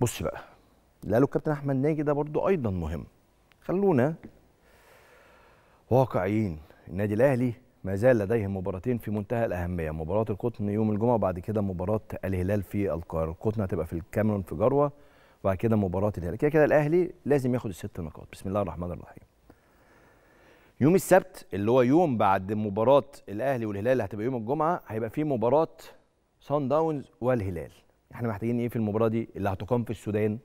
بص بقى اللي قاله الكابتن احمد ناجي ده برضو ايضا مهم خلونا واقعيين النادي الاهلي ما زال لديه مباراتين في منتهى الاهميه مباراه القطن يوم الجمعه وبعد كده مباراه الهلال في القاهره القطن هتبقى في الكاميرون في جروه وبعد كده مباراه الهلال كده كده الاهلي لازم ياخد الست نقاط بسم الله الرحمن الرحيم يوم السبت اللي هو يوم بعد مباراه الاهلي والهلال اللي هتبقى يوم الجمعه هيبقى في مباراه سان داونز والهلال احنا محتاجين ايه في المباراه دي اللي هتقام في السودان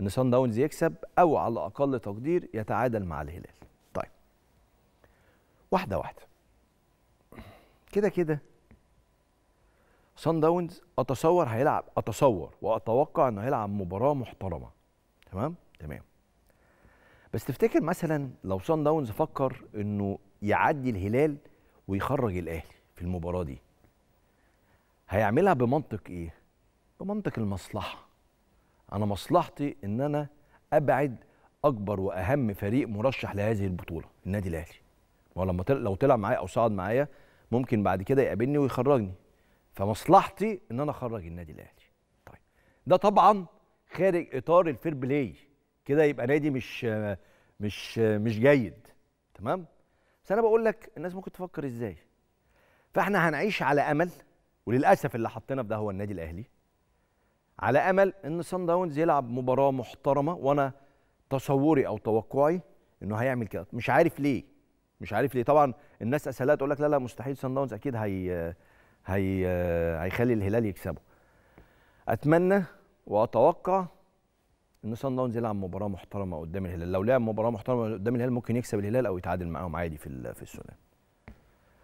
ان سان داونز يكسب او على اقل تقدير يتعادل مع الهلال طيب واحده واحده كده كده سان داونز اتصور هيلعب اتصور واتوقع انه هيلعب مباراه محترمه تمام تمام بس تفتكر مثلا لو سان داونز فكر انه يعدي الهلال ويخرج الاهلي في المباراه دي هيعملها بمنطق ايه بمنطق المصلحه انا مصلحتي ان انا ابعد اكبر واهم فريق مرشح لهذه البطوله النادي الاهلي هو لما تل... لو طلع معايا او صعد معايا ممكن بعد كده يقابلني ويخرجني فمصلحتي ان انا اخرج النادي الاهلي طيب ده طبعا خارج اطار الفير بلاي كده يبقى نادي مش مش مش جيد تمام بس انا بقول لك الناس ممكن تفكر ازاي فاحنا هنعيش على امل وللاسف اللي حطينا في ده هو النادي الاهلي على امل ان سان داونز يلعب مباراه محترمه وانا تصوري او توقعي انه هيعمل كده مش عارف ليه مش عارف ليه طبعا الناس اسئله تقول لك لا لا مستحيل سان داونز اكيد هي هي هيخلي الهلال يكسبه اتمنى واتوقع ان سان داونز يلعب مباراه محترمه قدام الهلال لو لعب مباراه محترمه قدام الهلال ممكن يكسب الهلال او يتعادل معاهم عادي في في السودان